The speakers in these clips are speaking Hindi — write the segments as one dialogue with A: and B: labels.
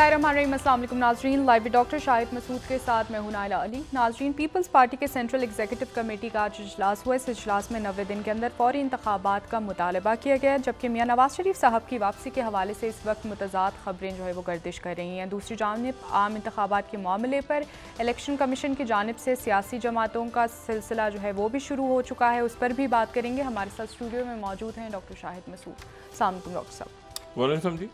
A: बसमिल नाजरीन लाइव डॉक्टर शाहिद मसूद के साथ मैं हूं नायला अली नाजरीन पीपल्स पार्टी के सेंट्रल एग्जीक्यूटिव कमेटी का आज इजलास हुआ इस इजलास में नवे दिन के अंदर फौरी इंतबात का मुतालबा किया गया जबकि मियाँ नवाज शरीफ साहब की वापसी के हवाले से इस वक्त मुतजाद खबरें जो है वो गर्दिश कर रही हैं दूसरी जानब आम इंतबात के मामले पर इलेक्शन कमीशन की जानब से सियासी जमातों का सिलसिला जो है वो भी शुरू हो चुका है उस पर भी बात करेंगे हमारे साथ स्टूडियो में मौजूद हैं डॉक्टर शाहिद मसूद सामकुम डॉक्टर साहब डॉक्टर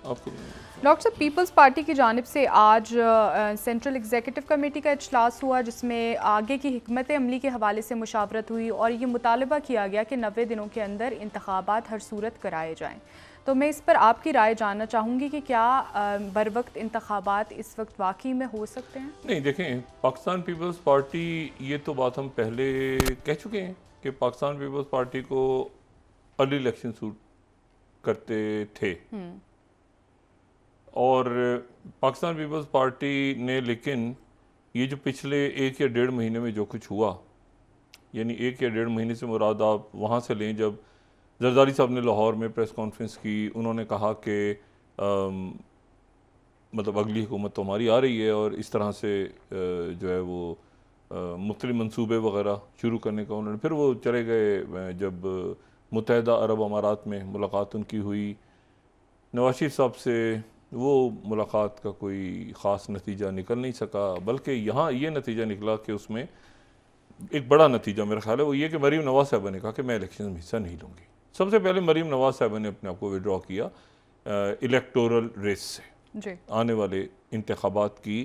A: साहब पीपल्स पार्टी की जानब से आज सेंट्रल एग्जीक्यूटिव कमेटी का अजलास हुआ जिसमें आगे की हमत अमली के हवाले से मुशावरत हुई और ये मुतालबा किया गया कि नबे दिनों के अंदर इंतबात हर सूरत कराए जाएँ तो मैं इस पर आपकी राय जानना चाहूँगी कि क्या बर वक्त इंतबात इस वक्त वाकई में हो सकते हैं
B: नहीं देखें पाकिस्तान पीपल्स पार्टी ये तो बात हम पहले कह चुके हैं कि पाकिस्तान पीपल्स पार्टी को अर्ली इलेक्शन सूट करते थे
C: हम्म।
B: और पाकिस्तान पीपल्स पार्टी ने लेकिन ये जो पिछले एक या डेढ़ महीने में जो कुछ हुआ यानी एक या डेढ़ महीने से मुराद आप वहाँ से लें जब जरदारी साहब ने लाहौर में प्रेस कॉन्फ्रेंस की उन्होंने कहा कि मतलब अगली हुकूमत तो हमारी आ रही है और इस तरह से जो है वो मुख्तलि मनसूबे वगैरह शुरू करने का उन्होंने फिर वो चले गए जब मुतहद अरब अमारात में मुलाकात उनकी हुई नवाज शरीफ साहब से वो मुलाकात का कोई ख़ास नतीजा निकल नहीं सका बल्कि यहाँ ये नतीजा निकला कि उसमें एक बड़ा नतीजा मेरा ख्याल है वो ये कि मरीम नवाज साहबा ने कहा कि मैं इलेक्शन में हिस्सा नहीं लूँगी सबसे पहले मरीम नवाज साहबा ने अपने आप को विड्रॉ किया इलेक्टोरल रेस से आने वाले इंतबात की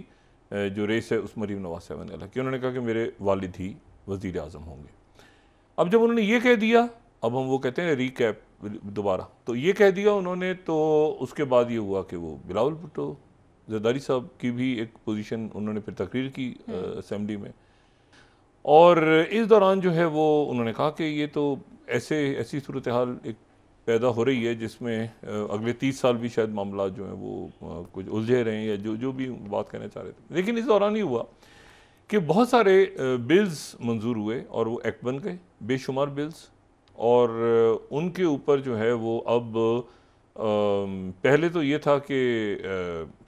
B: जो रेस है उस मरीम नवाज साहबा ने अलग कि उन्होंने कहा कि मेरे वालद ही वज़ी अजम होंगे अब जब उन्होंने ये कह दिया अब हम वो कहते हैं रिकैप दोबारा तो ये कह दिया उन्होंने तो उसके बाद ये हुआ कि वो बिलावल भुट्टो जरदारी साहब की भी एक पोजीशन उन्होंने फिर तकरीर की असम्बली हम्म। में और इस दौरान जो है वो उन्होंने कहा कि ये तो ऐसे ऐसी सूरत हाल एक पैदा हो रही है जिसमें अगले तीस साल भी शायद मामला जो है वो कुछ उलझे रहे हैं या जो जो भी बात कहना चाह रहे थे लेकिन इस दौरान ही हुआ कि बहुत सारे बिल्स मंजूर हुए और वो एक्ट बन गए बेशुमार बिल्स और उनके ऊपर जो है वो अब आ, पहले तो ये था कि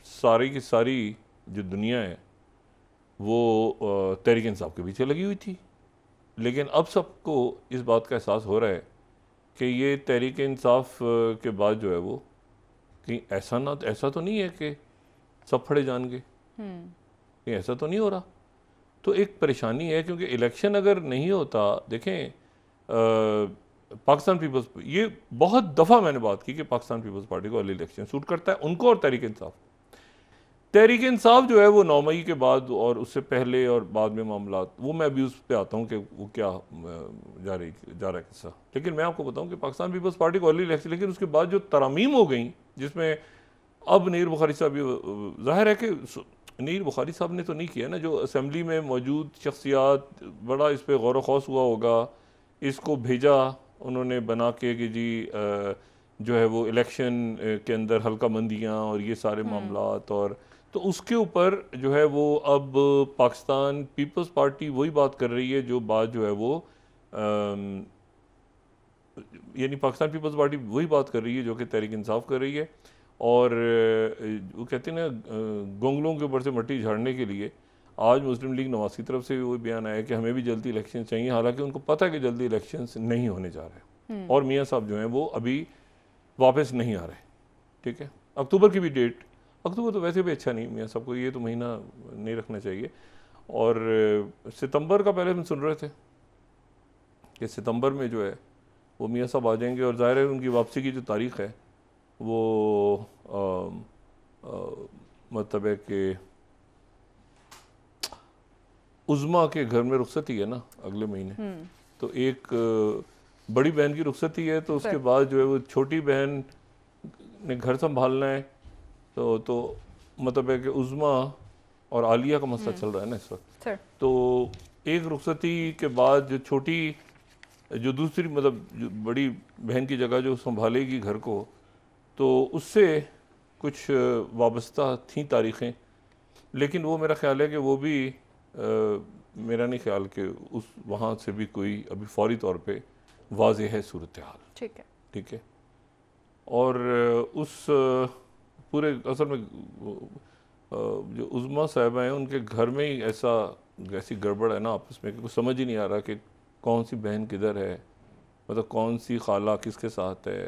B: सारी की सारी जो दुनिया है वो तहरीक इंसाफ के पीछे लगी हुई थी लेकिन अब सबको इस बात का एहसास हो रहा है कि ये तहरीक इंसाफ के बाद जो है वो कहीं ऐसा ना ऐसा तो नहीं है कि सब फड़े जान
C: हम्म।
B: गए ऐसा तो नहीं हो रहा तो एक परेशानी है क्योंकि इलेक्शन अगर नहीं होता देखें पाकिस्तान पीपल्स ये बहुत दफ़ा मैंने बात की कि पाकिस्तान पीपल्स पार्टी को अर्ली इलेक्शन सूट करता है उनको और तहरीक इंसाफ तहरीक इंसाफ जो है वो नौ मई के बाद और उससे पहले और बाद में मामला वो मैं अभी उस पर आता हूँ कि वो क्या जा रही जा रहा है किस्सा लेकिन मैं आपको बताऊँ कि पाकिस्तान पीपल्स पार्टी को अर्ली इलेक्शन लेकिन उसके बाद जो तरामीम हो गई जिसमें अब नीर बुखारी साहब ये जाहिर है कि नीर बुखारी साहब ने तो नहीं किया ना जो असम्बली में मौजूद शख्सियात बड़ा इस पर गौर खौस हुआ होगा इसको भेजा उन्होंने बना के कि जी जो है वो इलेक्शन के अंदर हल्का मंदियाँ और ये सारे हम्म। मामला और तो उसके ऊपर जो है वो अब पाकिस्तान पीपल्स पार्टी वही बात कर रही है जो बात जो है वो यानी पाकिस्तान पीपल्स पार्टी वही बात कर रही है जो कि तहरीक इंसाफ कर रही है और वो कहते हैं ना गोंगलों के ऊपर से मट्टी झाड़ने के लिए आज मुस्लिम लीग नवाज की तरफ से भी वही बयान आया कि हमें भी जल्दी इलेक्शन चाहिए हालांकि उनको पता है कि जल्दी इलेक्शन नहीं होने जा रहे हम्म। और मियाँ साहब जो हैं वो अभी वापस नहीं आ रहे ठीक है अक्टूबर की भी डेट अक्टूबर तो वैसे भी अच्छा नहीं मियाँ साहब को ये तो महीना नहीं रखना चाहिए और सितंबर का पहले हम सुन रहे थे कि सितंबर में जो है वो मियाँ साहब आ जाएंगे और ज़ाहिर है उनकी वापसी की जो तारीख़ है वो मतलब है कि उज़मा के घर में रुख्सती है ना अगले महीने हम्म। तो एक बड़ी बहन की रुख्सती है तो उसके बाद जो है वो छोटी बहन ने घर संभालना है तो तो मतलब है कि उज़मा और आलिया का मसला हम्म। चल रहा है ना इस वक्त तो एक रुख्सती के बाद जो छोटी जो दूसरी मतलब जो बड़ी बहन की जगह जो संभालेगी घर को तो उससे कुछ वाबस्ता थी तारीखें लेकिन वो मेरा ख्याल है कि वो भी मेरा नहीं ख्याल कि उस वहाँ से भी कोई अभी फौरी तौर पर वाज है सूरत हाल ठीक है ठीक है और उस पूरे असल में जो उज़मा साहबा हैं उनके घर में ही ऐसा ऐसी गड़बड़ है ना आपस में कुछ समझ ही नहीं आ रहा कि कौन सी बहन किधर है मतलब कौन सी खाला किसके साथ है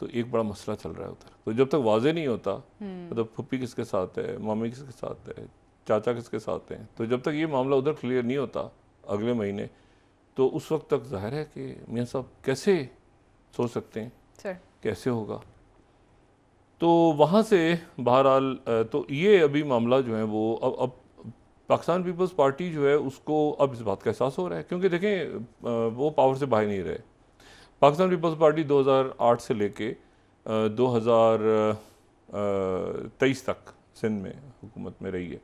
B: तो एक बड़ा मसला चल रहा है उधर तो जब तक वाजे नहीं होता हम्म। मतलब फुप्पी किसके साथ है मामी किसके साथ है चाचा किसके साथ हैं तो जब तक ये मामला उधर क्लियर नहीं होता अगले महीने तो उस वक्त तक जाहिर है कि मियाँ साहब कैसे सोच सकते हैं सर कैसे होगा तो वहाँ से बहरहाल तो ये अभी मामला जो है वो अब अब पाकिस्तान पीपल्स पार्टी जो है उसको अब इस बात का एहसास हो रहा है क्योंकि देखें वो पावर से बाहर नहीं रहे पाकिस्तान पीपल्स पार्टी 2008 से लेके 2023 तक सिंध में हुकूमत में रही है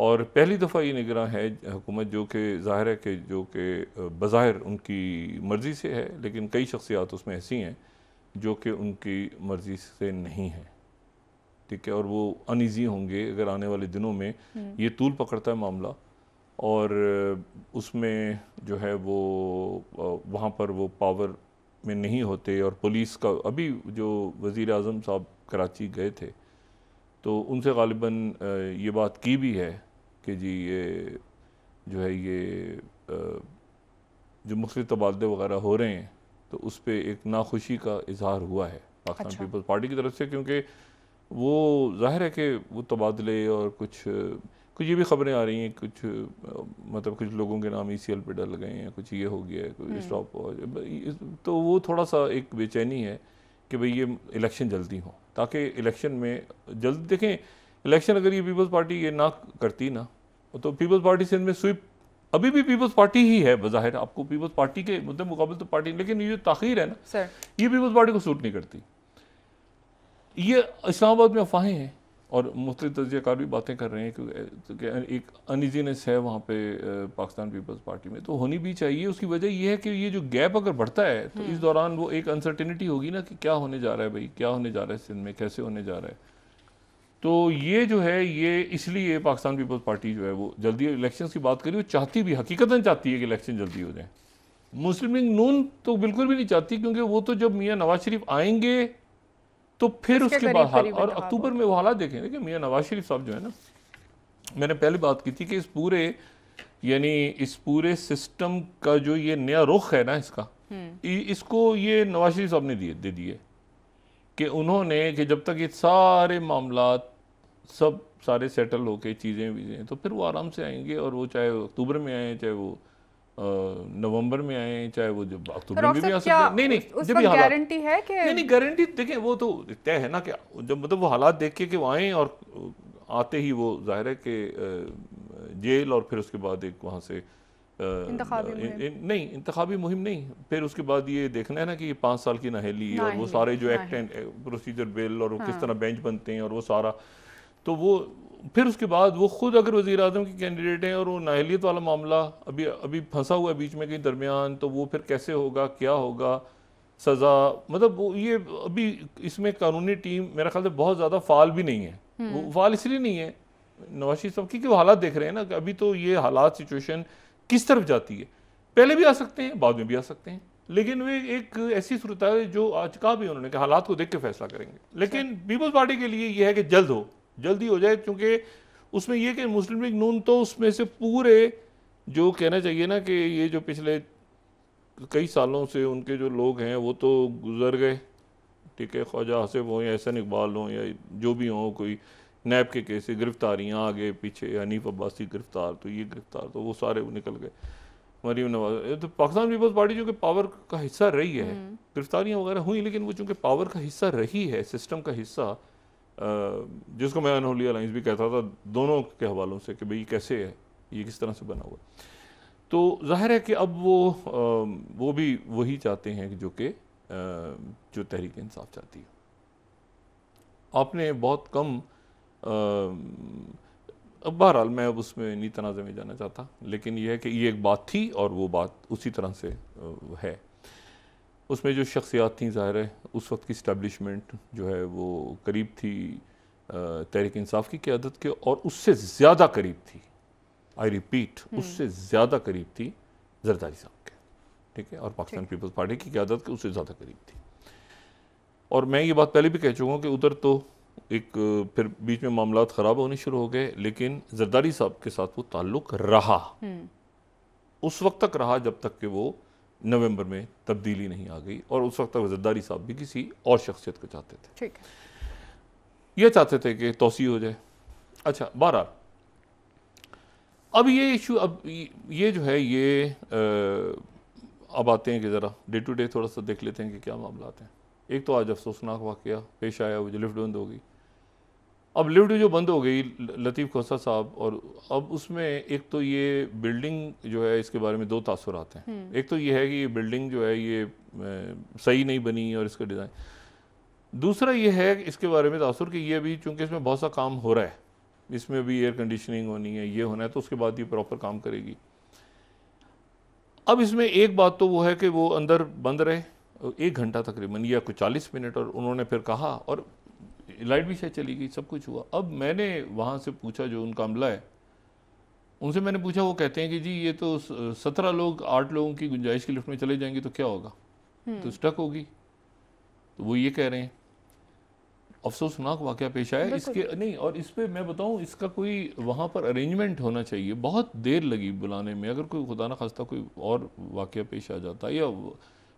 B: और पहली दफ़ा ये निगरान है हुकूमत जो कि ज़ाहिर है कि जो कि बाहर उनकी मर्ज़ी से है लेकिन कई शख्सियात उसमें ऐसी हैं जो कि उनकी मर्ज़ी से नहीं है ठीक है और वो अनईजी होंगे अगर आने वाले दिनों में हम्म। ये तूल पकड़ता है मामला और उसमें जो है वो वहाँ पर वो पावर में नहीं होते और पुलिस का अभी जो वज़ी अजम साहब कराची गए थे तो उनसे गालिबा ये बात की भी है कि जी ये जो है ये जो मुख्तु तबादले वगैरह हो रहे हैं तो उस पर एक नाखुशी का इजहार हुआ है पाकिस्तान अच्छा। पीपल्स पार्टी की तरफ से क्योंकि वो जाहिर है कि वो तबादले और कुछ कुछ ये भी खबरें आ रही हैं कुछ मतलब कुछ लोगों के नाम ई सी एल पर डल गए हैं कुछ ये हो गया है कुछ हम्म। स्टॉप तो वो थोड़ा सा एक बेचैनी है कि भाई ये इलेक्शन जल्दी हो ताकि इलेक्शन में जल्दी देखें इलेक्शन अगर ये पीपल्स पार्टी ये ना करती ना तो पीपल्स पार्टी सिंध में स्वीप अभी भी पीपल्स पार्टी ही है बाहिर आपको पीपल्स पार्टी के मुद्दे मुकाबले तो पार्टी लेकिन ये जो है ना ये पीपल्स पार्टी को सूट नहीं करती ये इस्लामाबाद में अफवाहें हैं और मुख्तु तजयकार भी बातें कर रहे हैं क्योंकि एक अनइजीनेस है वहाँ पे पाकिस्तान पीपल्स पार्टी में तो होनी भी चाहिए उसकी वजह यह है कि ये जो गैप अगर बढ़ता है तो इस हम्म। दौरान वो एक अनसर्टिनिटी होगी ना कि क्या होने जा रहा है भाई क्या होने जा रहा है सिंध में कैसे होने जा रहा है तो ये जो है ये इसलिए पाकिस्तान पीपल्स पार्टी जो है वो जल्दी इलेक्शन की बात करी वो चाहती भी हकीकता चाहती है कि इलेक्शन जल्दी हो जाए मुस्लिम लीग नून तो बिल्कुल भी नहीं चाहती क्योंकि वो तो जब मियाँ नवाज शरीफ आएंगे तो फिर उसके बाद हाल और अक्टूबर में वो हालात देखेंगे कि मियाँ नवाज शरीफ साहब जो है ना मैंने पहले बात की थी कि इस पूरे यानी इस पूरे सिस्टम का जो ये नया रुख है ना इसका हम्म। इसको ये नवाज शरीफ साहब ने दिए दे दिए कि उन्होंने कि जब तक ये सारे मामला सब सारे सेटल होके चीज़ें वीज़ें तो फिर वो आराम से आएंगे और वो चाहे अक्टूबर में आए चाहे वो नवंबर में आए चाहे वो जब अक्टूबर में भी आ सकते हैं नहीं नहीं जब गारंटी
A: है कि नहीं नहीं
B: गारंटी देखें वो तो तय है ना क्या जब मतलब वो हालात देख के कि वो आए और आते ही वो जाहिर है कि जेल और फिर उसके बाद एक वहाँ से नहीं इंतबी मुहिम नहीं फिर उसके बाद ये देखना है ना कि ये पाँच साल की नहेली और वो सारे जो एक्ट एंड प्रोसीजर बिल और वो किस हाँ। तरह बेंच बनते हैं और वो सारा तो वो फिर उसके बाद वो ख़ुद अगर वज़ी अजम के कैंडिडेट हैं और वो नाहलीत वाला मामला अभी अभी फंसा हुआ है बीच में कहीं दरमियान तो वो फिर कैसे होगा क्या होगा सज़ा मतलब वो ये अभी इसमें कानूनी टीम मेरा ख्याल से बहुत ज़्यादा फाल भी नहीं है हम्म। वो फाल इसलिए नहीं है नवाशी साहब क्योंकि वो हालात देख रहे हैं ना कि अभी तो ये हालात सिचुएशन किस तरफ जाती है पहले भी आ सकते हैं बाद में भी आ सकते हैं लेकिन वे एक ऐसी सूरत है जो आज कहा भी उन्होंने कि हालात को देख के फैसला करेंगे लेकिन अच्छा। पीपल्स पार्टी के लिए यह है कि जल्द हो जल्दी हो जाए क्योंकि उसमें यह कि मुस्लिम लीग नून तो उसमें से पूरे जो कहना चाहिए ना कि ये जो पिछले कई सालों से उनके जो लोग हैं वो तो गुजर गए ठीक है ख्वाजा आसिफ हों या एहसन इकबाल हों या जो भी हों कोई नैब के केसेस गिरफ्तारियाँ आगे पीछे हनीफ अब्बासी गिरफ्तार तो ये गिरफ्तार तो वो सारे निकल गए मरीम नवाज तो पाकिस्तान पीपल्स पार्टी चूँकि पावर का हिस्सा रही है हम्म। गिरफ्तारियाँ वगैरह हुई लेकिन वो चूँकि पावर का हिस्सा रही है सिस्टम का हिस्सा जिसको मैं अनहोली अलाइंस भी कहता था दोनों के हवालों से कि भाई कैसे है ये किस तरह से बना हुआ तो जाहिर है कि अब वो वो भी वही चाहते हैं जो कि जो तहरीक इंसाफ चाहती है आपने बहुत कम अब बहरहाल मैं अब उसमें नहीं में जाना चाहता लेकिन यह है कि ये एक बात थी और वो बात उसी तरह से है उसमें जो शख्सियात थी ज़ाहिर है उस वक्त की इस्टबलिशमेंट जो है वो करीब थी तहरीक इंसाफ की क्यादत के और उससे ज़्यादा करीब थी आई रिपीट हम्म। उससे ज़्यादा करीब थी जरदारी साहब के ठीक है और पाकिस्तान पीपल्स पार्टी की क्यादत के उससे ज़्यादा करीब थी और मैं ये बात पहले भी कह चुका हूँ कि उधर तो एक फिर बीच में मामला ख़राब होने शुरू हो गए लेकिन जरदारी साहब के साथ वो ताल्लुक़ रहा हम्म। उस वक्त तक रहा जब तक कि वो नवंबर में तब्दीली नहीं आ गई और उस वक्त तक वजरदारी साहब भी किसी और शख्सियत को चाहते थे ठीक यह चाहते थे कि तोसी हो जाए अच्छा बारह अब ये इशू अब ये जो है ये आ, अब आते हैं कि ज़रा डे टू डे थोड़ा सा देख लेते हैं कि क्या मामला आते हैं एक तो आज अफसोसनाक वाक़ पेश आया वो जो लिफ्ट बंद हो गई अब लिफ्ट जो बंद हो गई लतीफ़ खोसा साहब और अब उसमें एक तो ये बिल्डिंग जो है इसके बारे में दो तासर आते हैं हम्म। एक तो ये है कि ये बिल्डिंग जो है ये सही नहीं बनी और इसका डिज़ाइन दूसरा ये है इसके बारे में तासर कि ये अभी चूँकि इसमें बहुत सा काम हो रहा है इसमें अभी एयर कंडीशनिंग होनी है ये होना है तो उसके बाद ये प्रॉपर काम करेगी अब इसमें एक बात तो वो है कि वो अंदर बंद रहे एक घंटा तकरीबन या कुछ चालीस मिनट और उन्होंने फिर कहा और लाइट भी शायद चली गई सब कुछ हुआ अब मैंने वहाँ से पूछा जो उनका अमला है उनसे मैंने पूछा वो कहते हैं कि जी ये तो सत्रह लोग आठ लोगों की गुंजाइश की लिफ्ट में चले जाएंगे तो क्या होगा हम्म। तो स्टक होगी तो वो ये कह रहे हैं अफसोसनाक वाक्य पेश आया इसके नहीं और इस पर मैं बताऊँ इसका कोई वहाँ पर अरेंजमेंट होना चाहिए बहुत देर लगी बुलाने में अगर कोई खुदा न खास्ता कोई और वाक्य पेश आ जाता या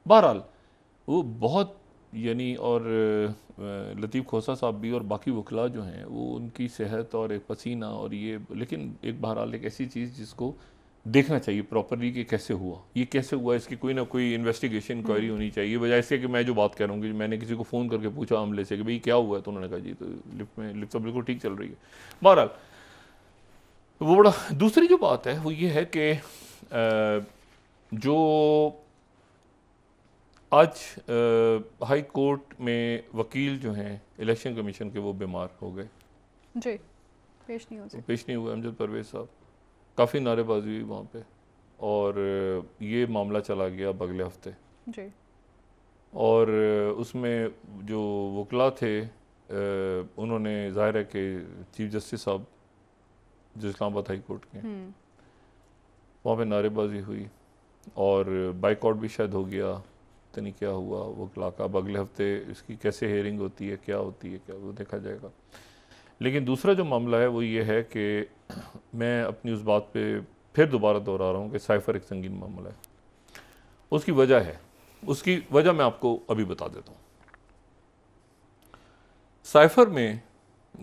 B: बहरहाल वो बहुत यानी और लतीफ़ खोसा साहब भी और बाकी वकला जो हैं वो उनकी सेहत और एक पसीना और ये लेकिन एक बहरहाल एक ऐसी चीज़ जिसको देखना चाहिए प्रॉपरली कि कैसे हुआ ये कैसे हुआ इसकी कोई ना कोई इन्वेस्टिगेशन इंक्वायरी हम्म। होनी चाहिए वजह इसके कि मैं जो बात कह रहा हूँ कि मैंने किसी को फ़ोन करके पूछा अमले से कि भाई क्या हुआ है तो उन्होंने कहा जी तो लिफ्ट में लिफ्ट तो बिल्कुल ठीक चल रही है बहरहाल वो बड़ा दूसरी जो बात है वो ये है कि जो आज हाई कोर्ट में वकील जो हैं इलेक्शन कमीशन के वो बीमार हो गए
A: जी पेश नहीं हुए
B: पेश नहीं हुए अमजद परवेज साहब काफ़ी नारेबाजी हुई वहाँ पे और ये मामला चला गया अगले हफ्ते जी और उसमें जो वकला थे उन्होंने जाहिर है कि चीफ जस्टिस साहब जो इस्लामाबाद हाई कोर्ट के हम्म। वहाँ पे नारेबाजी हुई और बाइकआउट भी शायद हो गया पता नहीं क्या हुआ वो क्लाक अब अगले हफ्ते इसकी कैसे हेयरिंग होती है क्या होती है क्या वो देखा जाएगा लेकिन दूसरा जो मामला है वो ये है कि मैं अपनी उस बात पे फिर दोबारा दोहरा रहा हूँ कि साइफ़र एक संगीन मामला है उसकी वजह है उसकी वजह मैं आपको अभी बता देता हूँ साइफ़र में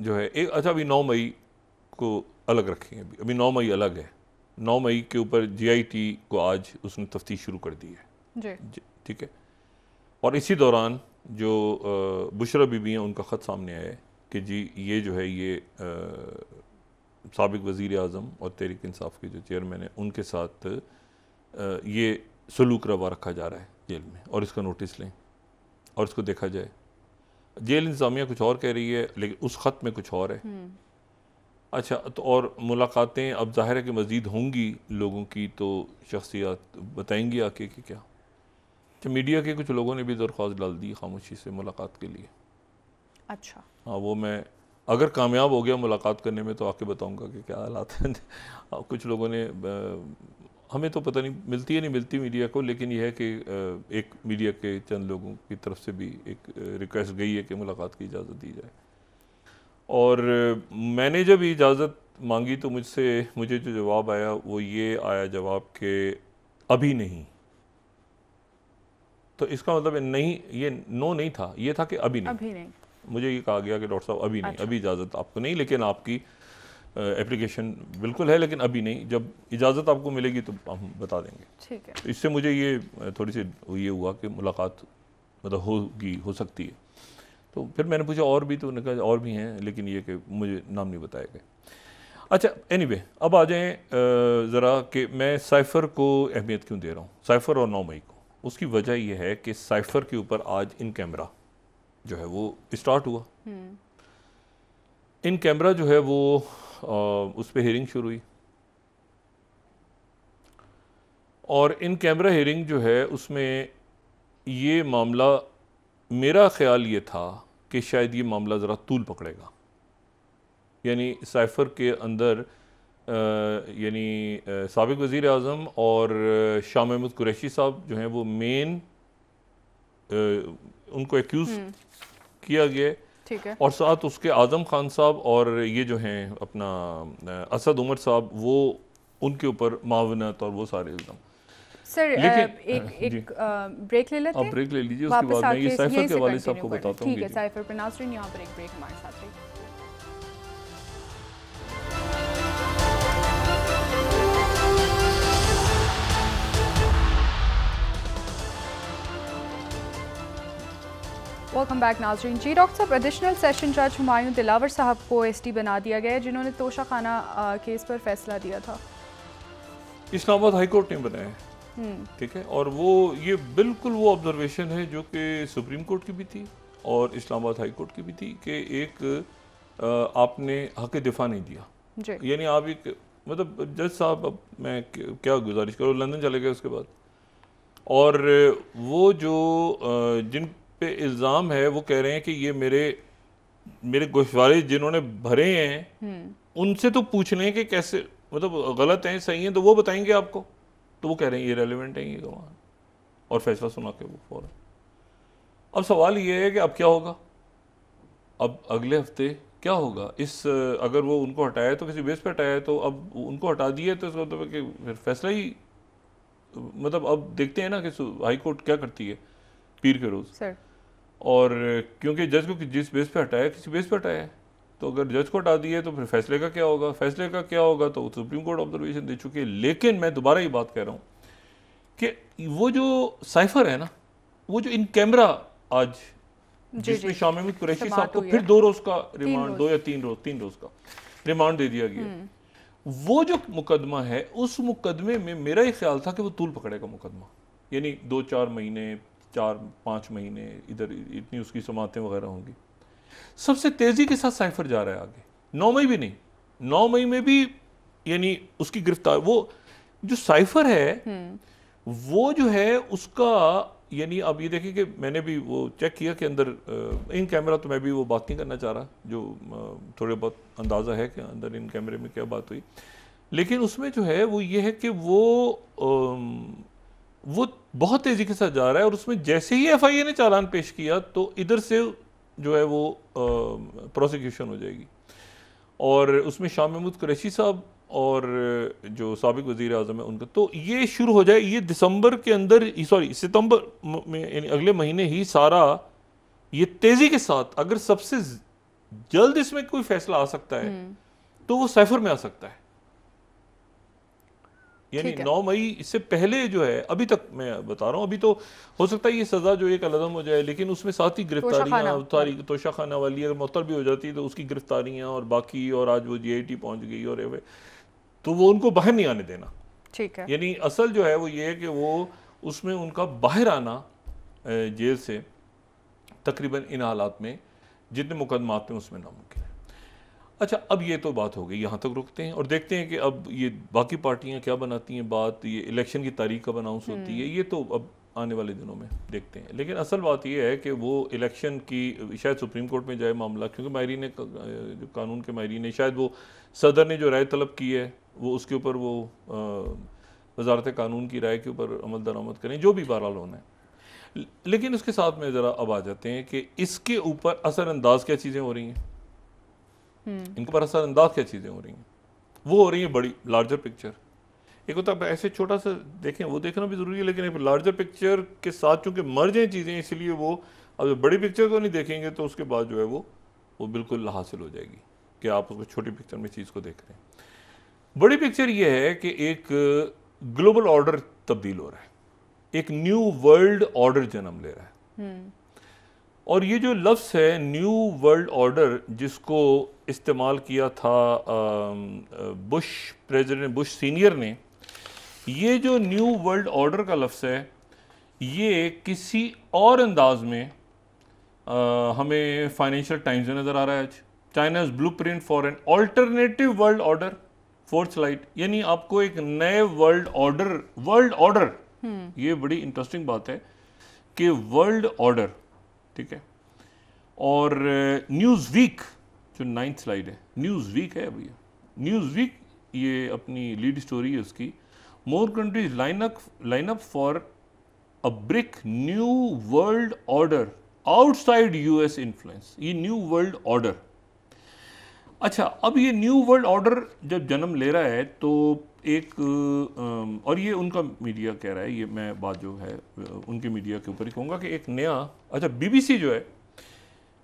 B: जो है एक अच्छा अभी नौ मई को अलग रखेंगे अभी अभी नौ मई अलग है नौ मई के ऊपर जीआईटी को आज उसने तफ्तीश शुरू कर दी है ठीक है और इसी दौरान जो बुशरा बीबी हैं उनका ख़त सामने आया कि जी ये जो है ये सबक वज़ी अजम और तहरीक इंसाफ के जो चेयरमैन हैं उनके साथ ये सलूक रवा रखा जा रहा है जेल में और इसका नोटिस लें और इसको देखा जाए जेल इंतज़ामिया कुछ और कह रही है लेकिन उस ख़त में कुछ और है हम्म। अच्छा तो और मुलाकातें अब ज़ाहिर है कि मज़ीद होंगी लोगों की तो शख्सियात बताएंगी आके कि क्या अच्छा मीडिया के कुछ लोगों ने भी दरख्वास्त डाल दी खामोशी से मुलाकात के लिए अच्छा हाँ वो मैं अगर कामयाब हो गया मुलाकात करने में तो आके बताऊंगा कि क्या हालात हैं हाँ, कुछ लोगों ने हमें तो पता नहीं मिलती है नहीं मिलती मीडिया को लेकिन यह है कि एक मीडिया के चंद लोगों की तरफ से भी एक रिक्वेस्ट गई है कि मुलाकात की इजाज़त दी जाए और मैंने जब इजाज़त मांगी तो मुझसे मुझे जो जवाब आया वो ये आया जवाब के अभी नहीं तो इसका मतलब नहीं ये नो नहीं था ये था कि अभी नहीं अभी नहीं मुझे ये कहा गया कि डॉक्टर साहब अभी नहीं अच्छा। अभी इजाज़त आपको नहीं लेकिन आपकी एप्लीकेशन बिल्कुल है लेकिन अभी नहीं जब इजाज़त आपको मिलेगी तो हम बता देंगे ठीक है तो इससे मुझे ये थोड़ी सी ये हुआ कि मुलाकात मतलब होगी हो सकती है तो फिर मैंने पूछा और भी तो उन्होंने कहा और भी हैं लेकिन ये कि मुझे नाम नहीं बताए गए अच्छा एनी anyway, अब आ जाएँ ज़रा कि मैं साइफ़र को अहमियत क्यों दे रहा हूँ साइफ़र और नौ मई को उसकी वजह यह है कि साइफर के ऊपर आज इन कैमरा जो है वो स्टार्ट हुआ हम्म। इन कैमरा जो है वो आ, उस पर हेयरिंग शुरू हुई और इन कैमरा हेयरिंग जो है उसमें ये मामला मेरा ख्याल ये था कि शायद ये मामला ज़रा तूल पकड़ेगा यानी साइफर के अंदर यानी सबक वज़ी अजम और शाह महमूद कुरैशी साहब जो हैं वो मेन उनको एक्यूज़ हम्म। किया गया ठीक है और साथ उसके आज़म खान साहब और ये जो हैं अपना असद उमर साहब वो उनके ऊपर मावनत और वो सारे इल्ज़ाम
A: सर एक एक ब्रेक ले लेते हैं ब्रेक ले लीजिए उसके बाद मैं ये साइफर के वाले साहब को बताता हूं ठीक है साइफर पर नाजरीन यहाँ पर एक ब्रेक हमारे साथ है वेलकम बैक नाजरीन जी डॉक्टर साहब एडिशनल सेशन जज हमायूं दिलावर साहब को एसटी बना दिया गया है जिन्होंने तोशा खाना केस पर फैसला दिया था
B: इस्लामाबाद हाईकोर्ट ने बनाया हम्म। ठीक है और वो ये बिल्कुल वो ऑब्जर्वेशन है जो कि सुप्रीम कोर्ट की भी थी और इस्लामाबाद हाईकोर्ट की भी थी कि एक आपने हक दिफा नहीं दिया यानी आप एक मतलब जज साहब अब मैं क्या गुजारिश करूँ लंदन चले गए उसके बाद और वो जो जिन पे इल्ज़ाम है वो कह रहे हैं कि ये मेरे मेरे गुशवारे जिन्होंने भरे हैं हम्म। उनसे तो पूछ लें कि कैसे मतलब गलत हैं सही हैं तो वो बताएंगे आपको तो वो कह रहे हैं ये रेलिवेंट हैं ये गवाह और फैसला सुना के वो फौर अब सवाल ये है कि अब क्या होगा अब अगले हफ्ते क्या होगा इस अगर वो उनको हटाया तो किसी बेस पे हटाया तो अब उनको हटा दिए तो इसका मतलब कि फिर फैसला ही मतलब अब देखते हैं ना कि हाई कोर्ट क्या करती है पीर के रोज़ और क्योंकि जज को जिस बेस पे हटाया किसी बेस पे हटाया तो अगर जज को हटा दिए तो फिर फैसले का क्या होगा फैसले का क्या होगा तो सुप्रीम कोर्ट ऑब्जर्वेशन दे चुके हैं लेकिन मैं दोबारा ये बात कह रहा हूँ कि वो जो साइफर है ना वो जो इन कैमरा आज जिसमें शामिल कुरैशी साहब को फिर दो रोज का रिमांड दो या तीन रोज तीन रोज का रिमांड दे दिया गया
C: हम्म।
B: वो जो मुकदमा है उस मुकदमे में मेरा ये ख्याल था कि वो तूल पकड़ेगा मुकदमा यानी दो चार महीने चार पाँच महीने इधर इतनी उसकी समातें वगैरह होंगी सबसे तेज़ी के साथ साइफर जा रहा है आगे नौ मई भी नहीं नौ मई में भी यानी उसकी गिरफ्तार वो जो साइफर है
C: हम्म।
B: वो जो है उसका यानी अब ये देखें कि मैंने भी वो चेक किया कि अंदर इन कैमरा तो मैं भी वो बात नहीं करना चाह रहा जो थोड़े बहुत अंदाज़ा है कि अंदर इन कैमरे में क्या बात हुई लेकिन उसमें जो है वो ये है कि वो वो बहुत तेज़ी के साथ जा रहा है और उसमें जैसे ही एफ आई ए ने चालान पेश किया तो इधर से जो है वो प्रोसिक्यूशन हो जाएगी और उसमें शाह महमूद कुरैशी साहब और जो सबक वज़ी अजम है उनका तो ये शुरू हो जाए ये दिसंबर के अंदर सॉरी सितंबर में यानी अगले महीने ही सारा ये तेज़ी के साथ अगर सबसे जल्द इसमें कोई फैसला आ सकता है हम्म। तो वो सैफर में आ सकता है यानी नौ मई इससे पहले जो है अभी तक मैं बता रहा हूँ अभी तो हो सकता है ये सजा जो एक अलदम हो जाए लेकिन उसमें साथ ही गिरफ्तारियाँ तोशा खाना वाली अगर मुतर भी हो जाती है तो उसकी गिरफ्तारियाँ और बाकी और आज वो जी आई टी पहुँच गई और तो वो उनको बाहर नहीं आने देना ठीक है यानी असल जो है वो ये है कि वो उसमें उनका बाहर आना जेल से तकरीबन इन हालात में जितने मुकदमात में उसमें ना अच्छा अब ये तो बात हो गई यहाँ तक रुकते हैं और देखते हैं कि अब ये बाकी पार्टियाँ क्या बनाती हैं बात ये इलेक्शन की तारीख कब अनाउंस होती है हम्म। ये तो अब आने वाले दिनों में देखते हैं लेकिन असल बात यह है कि वो इलेक्शन की शायद सुप्रीम कोर्ट में जाए मामला क्योंकि मायरी ने जो कानून के मायरी ने शायद वो सदर ने जो राय तलब की है वो उसके ऊपर वो वजारत कानून की राय के ऊपर अमल दरामद करें जो भी बहरहाल होना है लेकिन उसके साथ में ज़रा अब आ जाते हैं कि इसके ऊपर असरअंदाज क्या चीज़ें हो रही हैं हम्म। इनको पर अंदाज क्या चीज़ें हो रही हैं वो हो रही है बड़ी लार्जर पिक्चर एक होता है ऐसे छोटा सा देखें वो देखना भी ज़रूरी है लेकिन लार्जर पिक्चर के साथ चूँकि मर जाएँ चीज़ें इसलिए वो अब बड़ी पिक्चर को नहीं देखेंगे तो उसके बाद जो है वो वो बिल्कुल हासिल हो जाएगी कि आप उसको छोटी पिक्चर में चीज़ को देख रहे हैं बड़ी पिक्चर ये है कि एक ग्लोबल ऑर्डर तब्दील हो रहा है एक न्यू वर्ल्ड ऑर्डर जन्म ले रहा है हम्म। और ये जो लफ्स है न्यू वर्ल्ड ऑर्डर जिसको इस्तेमाल किया था बुश प्रेसिडेंट बुश सीनियर ने ये जो न्यू वर्ल्ड ऑर्डर का लफ्स है ये किसी और अंदाज में आ, हमें फाइनेंशियल टाइम्स में नज़र आ रहा है आज China's blueprint for an alternative world order fourth slide यानी आपको एक नए वर्ल्ड ऑर्डर वर्ल्ड ऑर्डर ये बड़ी इंटरेस्टिंग बात है कि वर्ल्ड ऑर्डर ठीक है और न्यूज़ वीक जो नाइन्थ स्लाइड है न्यूज़ वीक है भैया न्यूज़ वीक ये अपनी लीड स्टोरी है उसकी more countries line up line up for a BRIC new world order outside US influence ये न्यू वर्ल्ड ऑर्डर अच्छा अब ये न्यू वर्ल्ड ऑर्डर जब जन्म ले रहा है तो एक और ये उनका मीडिया कह रहा है ये मैं बात जो है उनके मीडिया के ऊपर ही कहूँगा कि एक नया अच्छा बीबीसी जो है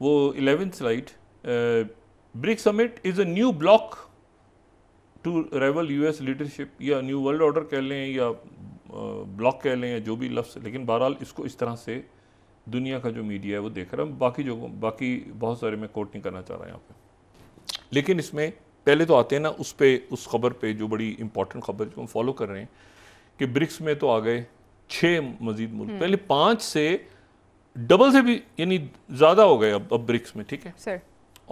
B: वो eleventh slide BRIC summit is a new bloc to rival US leadership या न्यू वर्ल्ड ऑर्डर कह लें या ब्लॉक कह लें या जो भी लफ्स लेकिन बहरहाल इसको इस तरह से दुनिया का जो मीडिया है वो देख रहा है बाकी जो बाकी बहुत सारे मैं कोट नहीं करना चाह रहा यहाँ पे लेकिन इसमें पहले तो आते हैं ना उस पर उस खबर पर जो बड़ी इंपॉर्टेंट खबर जो हम फॉलो कर रहे हैं कि ब्रिक्स में तो आ गए छः मजीद मुल्क हम्म। पहले पाँच से डबल से भी यानी ज़्यादा हो गए अब अब ब्रिक्स में ठीक है सर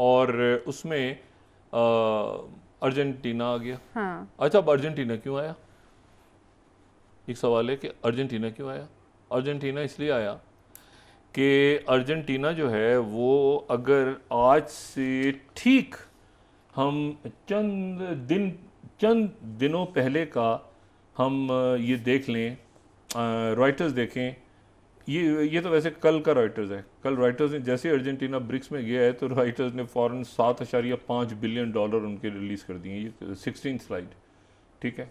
B: और उसमें अर्जेंटीना आ गया हाँ। अच्छा अब अर्जेंटीना क्यों आया एक सवाल है कि अर्जेंटीना क्यों आया अर्जेंटीना इसलिए आया कि अर्जेंटीना जो है वो अगर आज से ठीक हम चंद दिन चंद दिनों पहले का हम ये देख लें रॉयटर्स देखें ये ये तो वैसे कल का रॉयटर्स है कल रॉयटर्स ने जैसे अर्जेंटीना ब्रिक्स में गया है तो रॉयटर्स ने फ़ौरन सात अशारिया पाँच बिलियन डॉलर उनके रिलीज़ कर दिए ये सिक्सटीन स्लाइड ठीक है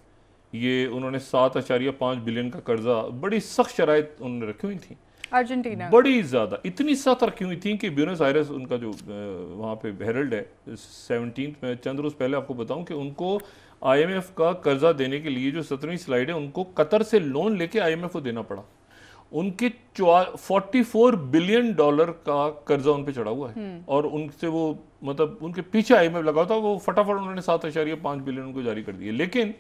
B: ये उन्होंने सात अशारिया पाँच बिलियन का कर्ज़ा बड़ी सख्त शराइ उन्होंने रखी हुई थी
A: अर्जेंटीना बड़ी
B: ज़्यादा इतनी सतर क्यों थी कि ब्यूनस आयरस उनका जो वहाँ पे हेरल्ड है सेवनटीन में चंद रोज़ पहले आपको बताऊँ कि उनको आईएमएफ का कर्जा देने के लिए जो सत्रहवीं स्लाइड है उनको कतर से लोन लेके आईएमएफ को देना पड़ा उनके फोर्टी फोर बिलियन डॉलर का कर्जा उन पे चढ़ा हुआ है हम्म। और उनसे वो मतलब उनके पीछे आई लगा था वो फटाफट उन्होंने सात आशारिया पांच बिलियन उनको जारी कर दिए लेकिन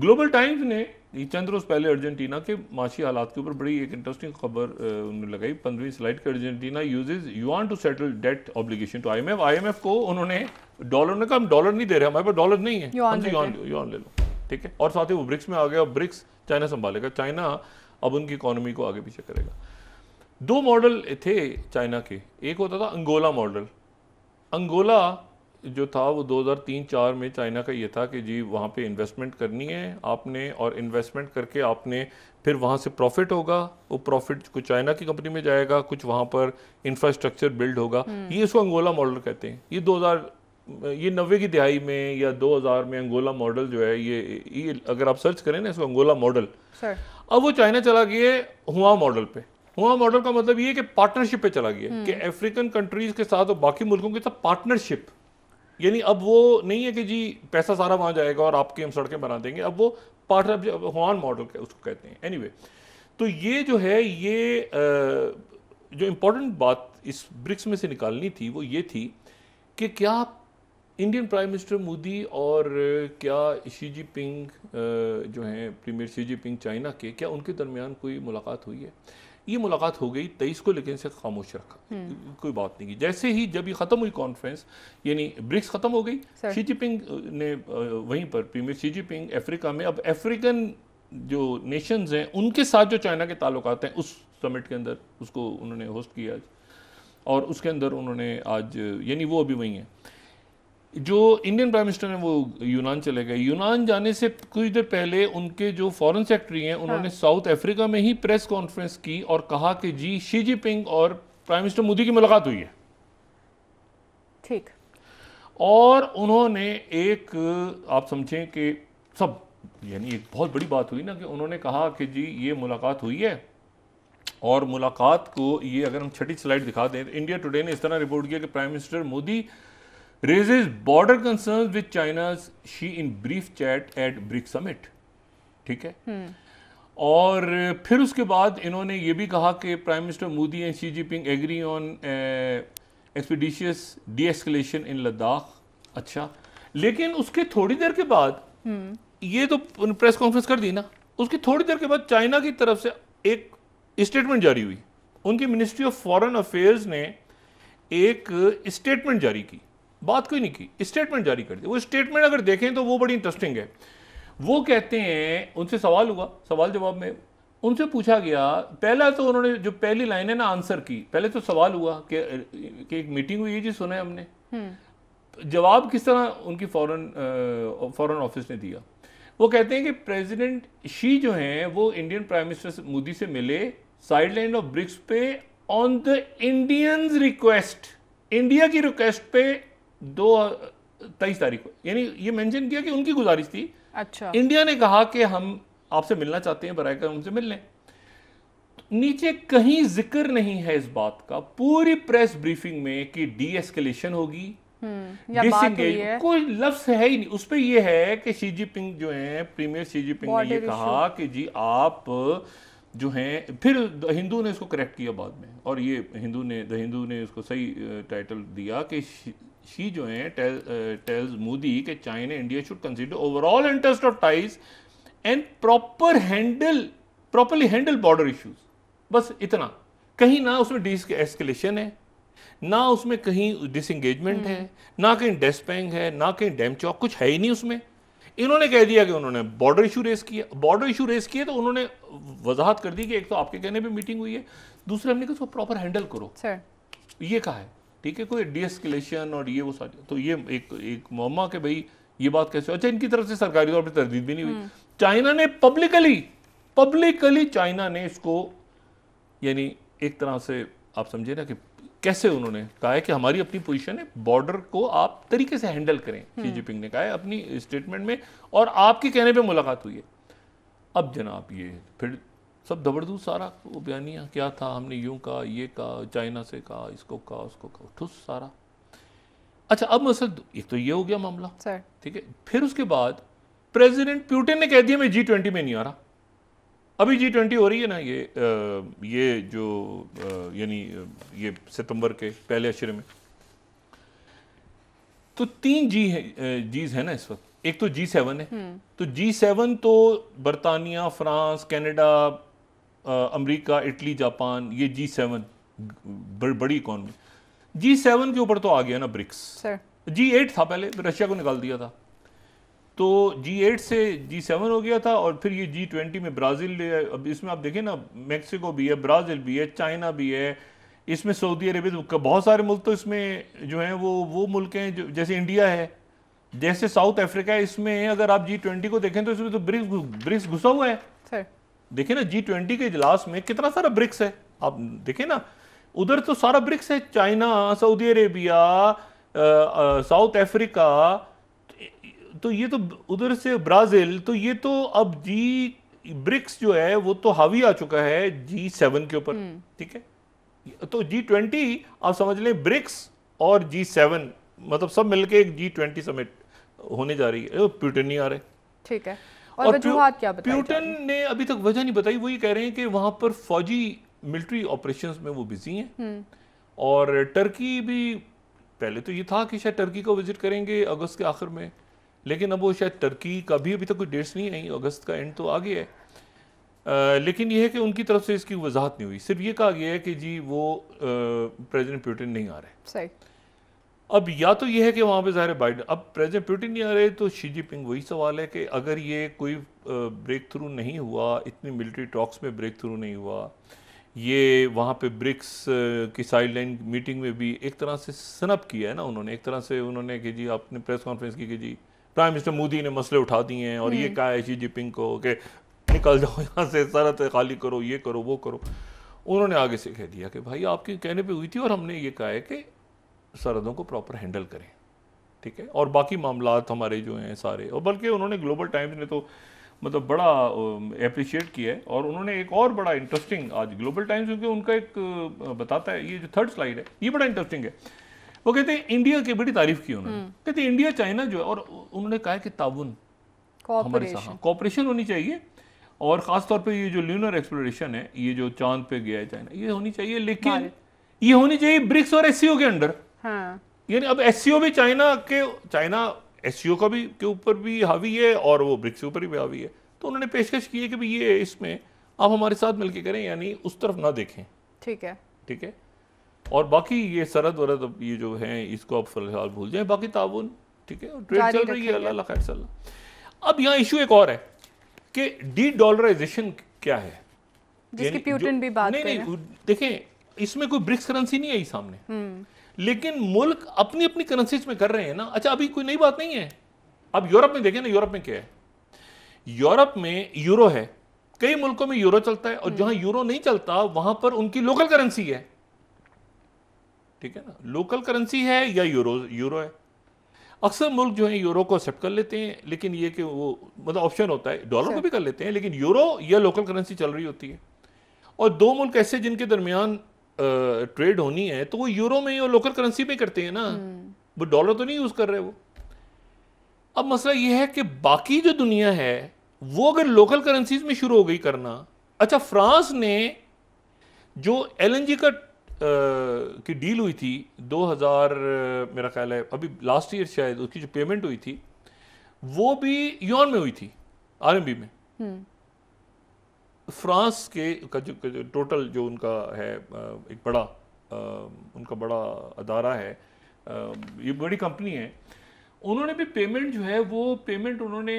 B: ग्लोबल टाइम्स ने चंद रोज़ पहले अर्जेंटीना के माशी हालात के ऊपर बड़ी एक इंटरेस्टिंग खबर उन्होंने लगाई पंद्रवीं स्लाइड के Argentina uses yuan to settle debt obligation to IMF IMF को उन्होंने डॉलर ने कहा हम डॉलर नहीं दे रहे हमारे पास डॉलर नहीं है हमसे यूआन यूआन ले लो ठीक है और साथ ही वो ब्रिक्स में आ गया और ब्रिक्स चाइना संभालेगा चाइना अब उनकी इकोनॉमी को आगे पीछे करेगा दो मॉडल थे चाइना के एक होता था अंगोला मॉडल अंगोला जो था वो 2003-4 में चाइना का ये था कि जी वहाँ पे इन्वेस्टमेंट करनी है आपने और इन्वेस्टमेंट करके आपने फिर वहाँ से प्रॉफिट होगा वो प्रॉफिट कुछ चाइना की कंपनी में जाएगा कुछ वहाँ पर इंफ्रास्ट्रक्चर बिल्ड होगा हम्म। ये इसको अंगोला मॉडल कहते हैं ये 2000 ये नब्बे की दिहाई में या 2000 में अंगोला मॉडल जो है ये ये अगर आप सर्च करें ना इसको अंगोला मॉडल अब वो चाइना चला गया हुआ मॉडल पे हुआ मॉडल का मतलब ये कि पार्टनरशिप पे चला गया हम्म। कि अफ्रीकन कंट्रीज के साथ और बाकी मुल्कों के साथ पार्टनरशिप यानी अब वो नहीं है कि जी पैसा सारा वहाँ जाएगा और आपके हम सड़कें बना देंगे अब वो पार्टनर हुआन मॉडल उसको कहते हैं एनी तो ये जो है ये जो इम्पोर्टेंट बात इस ब्रिक्स में से निकालनी थी वो ये थी कि क्या इंडियन प्राइम मिनिस्टर मोदी और क्या शी जी पिंग जो हैं premier Xi Jinping China के क्या उनके दरमियान कोई मुलाकात हुई है ये मुलाकात हो गई तेईस को लेकिन इसे खामोश रखा हम्म। कोई बात नहीं की जैसे ही जब ये ख़त्म हुई कॉन्फ्रेंस यानी ब्रिक्स ख़त्म हो गई शी जिनपिंग ने वहीं पर पीमे शी जिनपिंग अफ्रीका में अब अफ्रीकन जो नेशंस हैं उनके साथ जो चाइना के ताल्लुक हैं उस समिट के अंदर उसको उन्होंने होस्ट किया आज और उसके अंदर उन्होंने आज यानी वो अभी वहीं हैं जो इंडियन प्राइम मिनिस्टर हैं वो यूनान चले गए यूनान जाने से कुछ देर पहले उनके जो फॉरेन सेक्रेटरी हैं उन्होंने साउथ हाँ। अफ्रीका में ही प्रेस कॉन्फ्रेंस की और कहा कि जी शी जिनपिंग और प्राइम मिनिस्टर मोदी की मुलाकात हुई है
A: ठीक और
B: उन्होंने एक आप समझें कि सब यानी एक बहुत बड़ी बात हुई ना कि उन्होंने कहा कि जी ये मुलाकात हुई है और मुलाकात को ये अगर हम छठी स्लाइड दिखा दें इंडिया टुडे ने इस तरह रिपोर्ट किया कि prime minister Modi raises border concerns with China's Xi in brief chat at BRIC summit. ठीक है हम्म। और फिर उसके बाद इन्होंने ये भी कहा कि prime minister Modi and Xi Jinping agree on expeditious deescalation in Ladakh अच्छा लेकिन उसके थोड़ी देर के बाद हम्म। ये तो प्रेस कॉन्फ्रेंस कर दी ना उसकी थोड़ी देर के बाद चाइना की तरफ से एक स्टेटमेंट जारी हुई उनकी मिनिस्ट्री ऑफ फॉरेन अफेयर्स ने एक स्टेटमेंट जारी की बात कोई नहीं की स्टेटमेंट जारी कर दी वो स्टेटमेंट अगर देखें तो वो बड़ी इंटरेस्टिंग है वो कहते हैं उनसे सवाल हुआ सवाल जवाब में उनसे पूछा गया पहला तो उन्होंने जो पहली लाइन है ना आंसर की पहले तो सवाल हुआ कि, कि एक मीटिंग हुई है जी सुना है हमने
C: हम्म।
B: जवाब किस तरह उनकी फॉरेन फॉरेन ऑफिस ने दिया वो कहते हैं कि प्रेसिडेंट शी जो हैं वो इंडियन प्राइम मिनिस्टर मोदी से मिले साइड लाइन ऑफ ब्रिक्स पे on the Indians request India की रिक्वेस्ट पे दो तेईस तारीख को यानी ये मेंशन किया कि उनकी गुजारिश थी
C: अच्छा इंडिया
B: ने कहा कि हम आपसे मिलना चाहते हैं बरए कर उनसे मिल लें नीचे कहीं जिक्र नहीं है इस बात का पूरी प्रेस ब्रीफिंग में कि डी एस्केलेशन होगी
C: हम्म,
B: कोई लफ्स है ही नहीं उस पर यह है कि शी जिनपिंग जो है प्रीमियर शी जिनपिंग ने यह कहा कि जी आप जो हैं फिर हिंदू ने इसको करेक्ट किया बाद में और ये हिंदू ने द हिंदू ने इसको सही टाइटल दिया कि शी जो है tell, uh, tells Modi कि China India should consider overall interest of ties and proper handle properly handle बस इतना कहीं ना उसमें डी एस्केलेशन है ना उसमें कहीं डिसंगेजमेंट हम्म। है ना कहीं डेस्पैंग है ना कहीं डैम चौक कुछ है ही नहीं उसमें इन्होंने कह दिया कि उन्होंने बॉर्डर इशू रेस किया बॉर्डर इशू रेस किए तो उन्होंने वजाहत कर दी कि एक तो आपके कहने पे मीटिंग हुई है दूसरे हमने कहा प्रॉपर हैंडल करो सर ये कहा है ठीक है कोई डीएसकिलेशन और ये वो सारी तो ये एक एक मोहम्मा के भाई ये बात कैसे अच्छा इनकी तरफ से सरकारी तौर पर तरदीद भी नहीं हुई हम्म। चाइना ने पब्लिकली पब्लिकली चाइना ने इसको यानी एक तरह से आप समझे ना कि कैसे उन्होंने कहा है कि हमारी अपनी पोजीशन है बॉर्डर को आप तरीके से हैंडल करें शी हम्म। जिनपिंग ने कहा है अपनी स्टेटमेंट में और आपके कहने पे मुलाकात हुई है अब जनाब ये फिर सब दबड़दू सारा वो बयानिया क्या था हमने यूं कहा ये कहा चाइना से कहा इसको कहा उसको कहा ठुस सारा अच्छा अब मसल एक तो ये हो गया मामला ठीक है फिर उसके बाद प्रेसिडेंट प्यूटिन ने कह दिया मैं जी ट्वेंटी में नहीं आ रहा अभी जी ट्वेंटी हो रही है ना ये आ, ये जो यानी ये सितंबर के पहले अशरे में तो तीन जी है जीज है ना इस वक्त एक तो जी सेवन है हम्म। तो जी सेवन तो बरतानिया France Canada America Italy Japan ये जी सेवन बड़ी इकॉनमी जी सेवन के ऊपर तो आ गया ना ब्रिक्स जी एट था पहले रशिया को निकाल दिया था तो जी एट से जी सेवन हो गया था और फिर ये जी ट्वेंटी में ब्राज़ील अब इसमें आप देखें ना मेक्सिको भी है ब्राज़ील भी है चाइना भी है इसमें सऊदी अरेबिया तो बहुत सारे मुल्क तो इसमें जो हैं वो वो मुल्क हैं जो जैसे इंडिया है जैसे साउथ अफ्रीका है इसमें अगर आप जी ट्वेंटी को देखें तो इसमें तो ब्रिक्स ब्रिक्स घुसा हुआ है देखे ना जी ट्वेंटी के इजलास में कितना सारा ब्रिक्स है आप देखे ना उधर तो सारा ब्रिक्स है China Saudi Arabia South Africa तो ये तो उधर से ब्राज़ील तो ये तो अब जी ब्रिक्स जो है वो तो हावी आ चुका है जी सेवन के ऊपर हम्म। ठीक है तो जी ट्वेंटी आप समझ लें ब्रिक्स और जी सेवन मतलब सब मिलके एक जी ट्वेंटी समिट होने जा रही है प्यूटन नहीं आ रहे
A: ठीक है और, वजूहत क्या बताई प्यूटन
B: ने अभी तक वजह नहीं बताई वो ये कह रहे हैं कि वहां पर फौजी मिलिट्री ऑपरेशन में वो बिजी हैं हम्म। और टर्की भी पहले तो ये था कि शायद टर्की को विजिट करेंगे अगस्त के आखिर में लेकिन अब वो शायद टर्की का भी अभी तक कोई डेट्स नहीं आई अगस्त का एंड तो आ गया है आ, लेकिन यह है कि उनकी तरफ से इसकी वजाहत नहीं हुई सिर्फ ये कहा गया है कि जी वो प्रेसिडेंट प्यूटिन नहीं आ रहे सही अब या तो ये है कि वहाँ पे ज़ाहिर है बाइडन अब प्रेसिडेंट पुटिन नहीं आ रहे तो शी जिनपिंग वही सवाल है कि अगर ये कोई ब्रेक थ्रू नहीं हुआ इतनी मिलिट्री टॉक्स में ब्रेक थ्रू नहीं हुआ ये वहाँ पे ब्रिक्स की साइड लाइन मीटिंग में भी एक तरह से सनप किया है ना उन्होंने एक तरह से उन्होंने कि जी आपने प्रेस कॉन्फ्रेंस की कि जी प्राइम मिनिस्टर मोदी ने मसले उठा दिए हैं और ये हम्म। कहा है शी जिनपिंग को कि निकल जाओ यहाँ से सरहद खाली करो ये करो वो करो उन्होंने आगे से कह दिया कि भाई आपके कहने पे हुई थी और हमने ये कहा है कि सरहदों को प्रॉपर हैंडल करें ठीक है और बाकी मामला हमारे जो हैं सारे और बल्कि उन्होंने ग्लोबल टाइम्स ने तो मतलब बड़ा अप्रिशिएट किया है और उन्होंने एक और बड़ा इंटरेस्टिंग आज ग्लोबल टाइम्स क्योंकि उनका एक बताता है ये जो थर्ड स्लाइड है ये बड़ा इंटरेस्टिंग है वो कहते हैं इंडिया की बड़ी तारीफ की उन्होंने हम्म। कहते हैं इंडिया चाइना जो है और उन्होंने कहा कि ताउन
A: हमारे साथ
B: कॉपरेशन होनी चाहिए और ख़ासतौर पर ये जो ल्यूनर एक्सप्लोरेशन है ये जो चांद पे गया है चाइना ये होनी चाहिए लेकिन ये होनी चाहिए ब्रिक्स और एस के अंडर हाँ। यानी अब एस भी चाइना के चाइना एस का भी के ऊपर भी हावी है और वो ब्रिक्स के ऊपर भी हावी है तो उन्होंने पेशकश की है कि भाई ये इसमें आप हमारे साथ मिलके करें यानी उस तरफ ना देखें ठीक है ठीक है और बाकी ये सरद वरद ये जो है इसको आप फिलहाल भूल जाए बाकी ताउन ठीक है ट्रेड चल रही है अल्लाह खैर अब यहाँ इशू एक और है कि डी डॉलराइजेशन क्या है
A: जिसकी प्यूटन भी बात नहीं नहीं
B: देखें इसमें कोई ब्रिक्स करेंसी नहीं आई सामने हम्म। लेकिन मुल्क अपनी अपनी करेंसीज में कर रहे हैं ना अच्छा अभी कोई नई बात नहीं है अब यूरोप में देखें ना यूरोप में क्या है यूरोप में यूरो है कई मुल्कों में यूरो चलता है और जहां हम्म। यूरो नहीं चलता वहां पर उनकी लोकल करेंसी है ठीक है ना लोकल करेंसी है या यूरो यूरो है अक्सर मुल्क जो है यूरो को एक्सेप्ट कर लेते हैं लेकिन ये कि वो मतलब ऑप्शन होता है डॉलर को अच्छा। भी कर लेते हैं लेकिन यूरो या लोकल करेंसी चल रही होती है और दो मुल्क ऐसे जिनके दरमियान ट्रेड होनी है तो वो यूरो में और लोकल करेंसी में करते हैं ना हम्म। वो डॉलर तो नहीं यूज कर रहे वो अब मसला ये है कि बाकी जो दुनिया है वो अगर लोकल करेंसीज में शुरू हो गई करना अच्छा फ्रांस ने जो एलएनजी का आ, की डील हुई थी 2000 मेरा ख्याल है अभी लास्ट ईयर शायद उसकी जो पेमेंट हुई थी वो भी यून में हुई थी आरएमबी में हम्म। फ्रांस के का जो, जो टोटल जो उनका है एक बड़ा उनका बड़ा अदारा है ये बड़ी कंपनी है उन्होंने भी पेमेंट जो है वो पेमेंट उन्होंने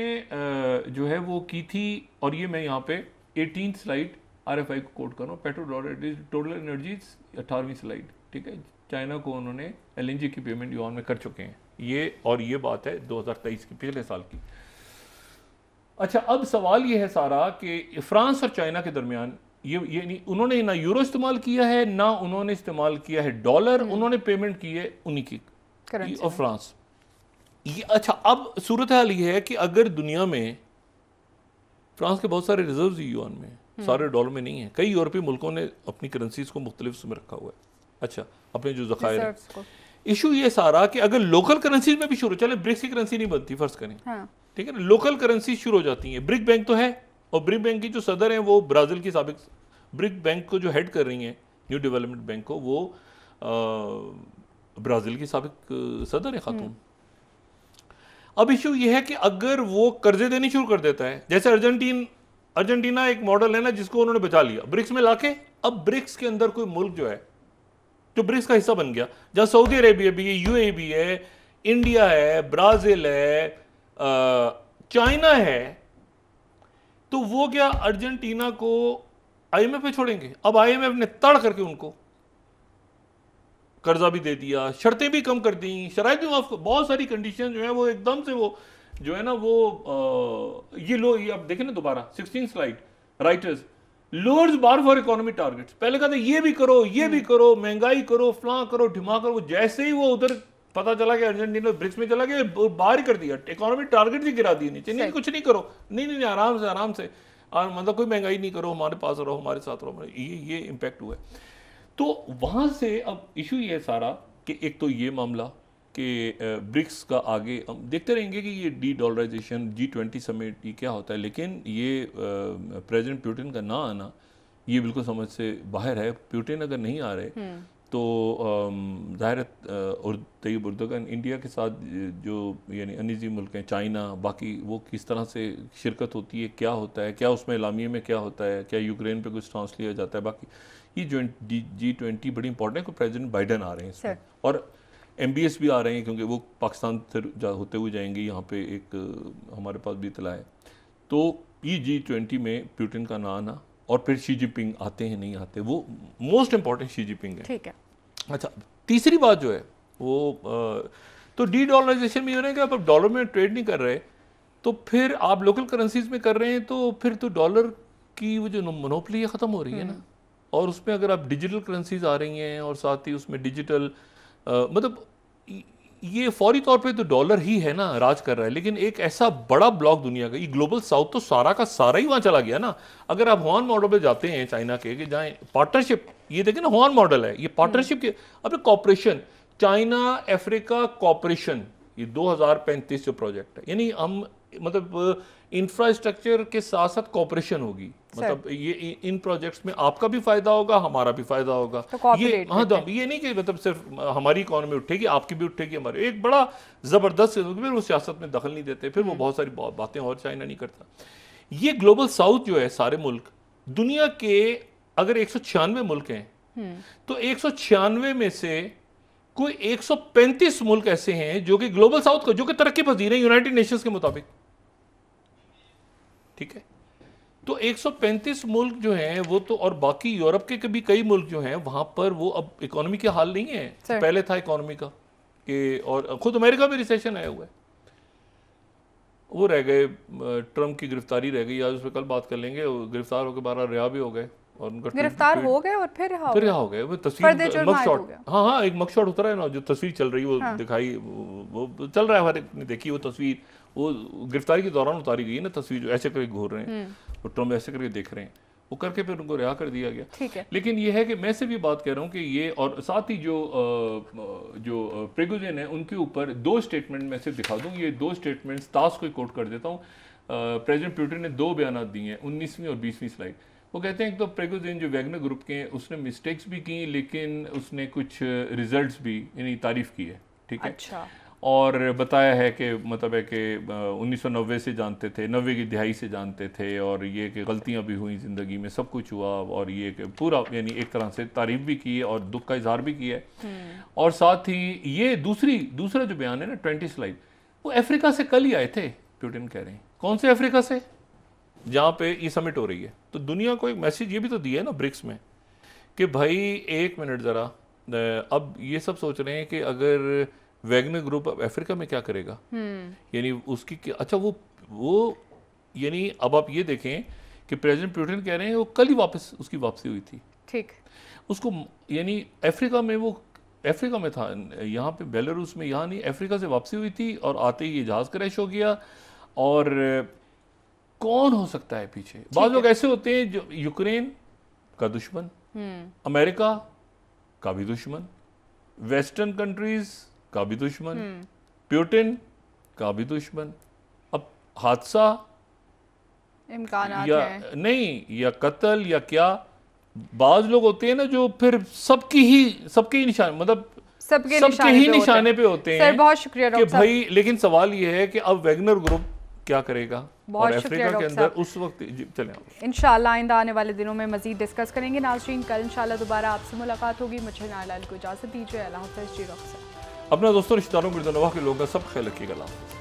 B: जो है वो की थी और ये मैं यहाँ पे eighteen slide R F I को कोट कर रहा हूँ पेट्रो डॉलर टोटल एनर्जीज अठारहवीं स्लाइड ठीक है चाइना को उन्होंने एल की पेमेंट यून में कर चुके हैं ये और ये बात है 2023 की पिछले साल की अच्छा अब सवाल ये है सारा कि फ्रांस और चाइना के दरमियान ये ये नहीं उन्होंने ना यूरो इस्तेमाल किया है ना उन्होंने इस्तेमाल किया है डॉलर हम्म। उन्होंने पेमेंट की है उन्हीं की और फ्रांस ये अच्छा अब सूरत हाल ये है कि अगर दुनिया में फ्रांस के बहुत सारे रिजर्व यून में हम्म। सारे डॉलर में नहीं है कई यूरोपीय मुल्कों ने अपनी करेंसीज को मुख्तलिफ में रखा हुआ है अच्छा अपने जो जखायर इशू ये सारा कि अगर लोकल करेंसीज में भी शुरू चले ब्रिक्स की करेंसी नहीं बनती फर्ज करें हाँ। ठीक है ना लोकल करेंसी शुरू हो जाती हैं ब्रिक बैंक तो है और ब्रिक बैंक की जो सदर हैं वो ब्राज़ील की सबक ब्रिक बैंक को जो हेड कर रही हैं न्यू डेवलपमेंट बैंक को वो ब्राज़ील की सबक सदर है खातून हम्म। अब इशू यह है कि अगर वो कर्जे देने शुरू कर देता है जैसे अर्जेंटीन अर्जेंटीना एक मॉडल है ना जिसको उन्होंने बचा लिया ब्रिक्स में लाके अब ब्रिक्स के अंदर कोई मुल्क जो है जो ब्रिक्स का हिस्सा बन गया जहां सऊदी अरेबिया भी है यूएई भी e है इंडिया है ब्राज़ील है चाइना है तो वो क्या अर्जेंटीना को आईएमएफ पे छोड़ेंगे अब आईएमएफ ने तड़ करके उनको कर्जा भी दे दिया शर्तें भी कम कर दी शराय भी माफ बहुत सारी कंडीशन जो है वो एकदम से वो जो है ना वो आ, ये लो ये आप देखें ना दोबारा sixteen slide Reuters lowers bar for economy targets पहले कहते ये भी करो ये भी हम्म। करो महंगाई करो फ्लां करो ढिमा करो जैसे ही वो उधर पता चला कि अर्जेंटीना ब्रिक्स में चला गया और बाहर कर दिया इकोनॉमी टारगेट ही गिरा दिए नीचे नहीं कुछ नहीं करो नहीं नहीं, नहीं आराम से आराम से और मतलब कोई महंगाई नहीं करो हमारे पास रहो हमारे साथ रहो ये ये इम्पैक्ट हुआ है तो वहाँ से अब इशू ये है सारा कि एक तो ये मामला कि ब्रिक्स का आगे हम देखते रहेंगे कि ये डी डॉलराइजेशन जी ट्वेंटी समेट ये क्या होता है लेकिन ये प्रेसिडेंट प्यूटिन का ना आना ये बिल्कुल समझ से बाहर है प्यूटिन अगर नहीं आ रहे हम्म। तो ज़ाहिर तयब उर्दगान इंडिया के साथ जो यानी अनिजी मुल्क हैं चाइना बाकी वो किस तरह से शिरकत होती है क्या होता है क्या उसमें इलामी में क्या होता है क्या यूक्रेन पे कुछ ट्रांस लिया जाता है बाकी ये जो जी ट्वेंटी बड़ी इंपॉर्टेंट है प्रेजिडेंट बाइडन आ रहे हैं इसमें और एम भी आ रहे हैं क्योंकि वो पाकिस्तान से होते हुए जाएंगे यहाँ पर एक हमारे पास भी इतला है तो ये जी ट्वेंटी में प्यूटिन का ना आना और फिर शी जिनपिंग आते हैं नहीं आते वो मोस्ट इम्पॉर्टेंट शी जिनपिंग है ठीक है अच्छा तीसरी बात जो है वो तो डी डॉलराइजेशन में ये आप डॉलर में ट्रेड नहीं कर रहे तो फिर आप लोकल करेंसीज में कर रहे हैं तो फिर तो डॉलर की वो जो मनोपली है ख़त्म हो रही है ना हम्म। और उसमें अगर आप डिजिटल करेंसीज आ रही हैं और साथ ही उसमें डिजिटल मतलब ये फौरी तौर पे तो डॉलर ही है ना राज कर रहा है लेकिन एक ऐसा बड़ा ब्लॉक दुनिया का ये ग्लोबल साउथ तो सारा का सारा ही वहां चला गया ना अगर आप हॉन मॉडल पे जाते हैं चाइना के जहाँ पार्टनरशिप ये देखें ना हॉन मॉडल है ये पार्टनरशिप के अब कॉपरेशन चाइना अफ्रीका कॉपरेशन ये दो जो प्रोजेक्ट है यानी हम मतलब इंफ्रास्ट्रक्चर के साथ साथ कॉपरेशन होगी मतलब ये इन प्रोजेक्ट्स में आपका भी फायदा होगा हमारा भी फायदा होगा तो ये हाँ तो ये नहीं कि मतलब सिर्फ हमारी इकोनॉमी उठेगी आपकी भी उठेगी हमारी एक बड़ा जबरदस्त फिर वो सियासत में दखल नहीं देते फिर वो हम्म। बहुत सारी बातें और चाइना नहीं करता ये ग्लोबल साउथ जो है सारे मुल्क दुनिया के अगर एक मुल्क हैं हम्म। तो एक में से कोई 135 मुल्क ऐसे हैं जो कि ग्लोबल साउथ का जो कि तरक्की पजीर है यूनाइटेड नेशंस के मुताबिक ठीक है तो 135 मुल्क जो हैं वो तो और बाकी यूरोप के भी कई मुल्क जो हैं वहाँ पर वो अब इकोनॉमी के हाल नहीं है तो पहले था इकोनॉमी का कि और खुद अमेरिका में रिसेशन आया हुआ है वो रह गए ट्रम्प की गिरफ्तारी रह गई आज उस पर कल बात कर लेंगे गिरफ्तार होकर बारह रिहा भी हो गए और उनका गिरफ्तार हो गए
A: और फिर रिहा फिर रिहा हो गए वो तस्वीर मकशॉट
B: हाँ हाँ एक मकशॉट शॉट उतरा है ना जो तस्वीर चल रही है वो हाँ। दिखाई वो चल रहा है हर देखी वो तस्वीर वो गिरफ्तारी के दौरान उतारी गई है ना तस्वीर जो ऐसे करके घूर रहे हैं वो हम्म। ट्रम्प ऐसे करके देख रहे हैं वो करके फिर उनको रिहा कर दिया गया ठीक है लेकिन ये है कि मैं से भी बात कर रहा हूँ कि ये और साथ ही जो जो प्रेगुजन है उनके ऊपर दो स्टेटमेंट मैं सिर्फ दिखा दूँ ये दो स्टेटमेंट्स ताश को कोट कर देता हूँ प्रेजिडेंट प्यूटिन ने दो बयान दिए हैं उन्नीसवीं और बीसवीं स्लाइड वो कहते हैं एक तो प्रेगुजन जो वैगनर ग्रुप के हैं उसने मिस्टेक्स भी की लेकिन उसने कुछ रिजल्ट भी यानी तारीफ की है ठीक है अच्छा और बताया है कि मतलब है कि उन्नीस से जानते थे नब्बे की दिहाई से जानते थे और ये कि गलतियां भी हुई ज़िंदगी में सब कुछ हुआ और ये कि पूरा यानी एक तरह से तारीफ भी की है और दुख का इजहार भी किया है हम्म। और साथ ही ये दूसरी दूसरा जो बयान है ना ट्वेंटी स्लाइड वो अफ्रीका से कल ही आए थे प्यूटिन कह रहे हैं कौन से अफ्रीका से जहाँ पे ये समिट हो रही है तो दुनिया को एक मैसेज ये भी तो दिया है ना ब्रिक्स में कि भाई एक मिनट ज़रा अब ये सब सोच रहे हैं कि अगर वैगनर ग्रुप अब अफ्रीका में क्या करेगा
C: हम्म।
B: यानी उसकी अच्छा वो वो यानी अब आप ये देखें कि प्रेसिडेंट प्यूटिन कह रहे हैं वो कल ही वापस उसकी वापसी हुई थी ठीक उसको यानी अफ्रीका में वो अफ्रीका में था यहाँ पे बेलारूस में यहाँ नहीं अफ्रीका से वापसी हुई थी और आते ही ये जहाज क्रैश हो गया और कौन हो सकता है पीछे बाद लोग ऐसे होते हैं जो यूक्रेन का दुश्मन हम्म। अमेरिका का भी दुश्मन वेस्टर्न कंट्रीज़ का भी दुश्मन प्यूटिन हम्म। का भी दुश्मन अब हादसा
A: या है। नहीं
B: या कत्ल या क्या बाज लोग होते हैं ना जो फिर सबकी ही सबके ही निशान मतलब
A: सबके सब ही निशाने पे होते हैं सर बहुत शुक्रिया कि भाई
B: लेकिन सवाल ये है कि अब वैगनर ग्रुप क्या करेगा बहुत और अफ्रीका के अंदर उस वक्त चले
A: इनशाला आइंदा आने वाले दिनों में मजीद डिस्कस करेंगे नाजरीन कल इनशाला दोबारा आपसे मुलाकात होगी मुझे नालाल को इजाज़त दीजिए अल्लाह जी डॉक्टर
B: अपने दोस्तों रिश्तेदारों गुर्दनवा के लोगों का सब ख्याल रखिएगा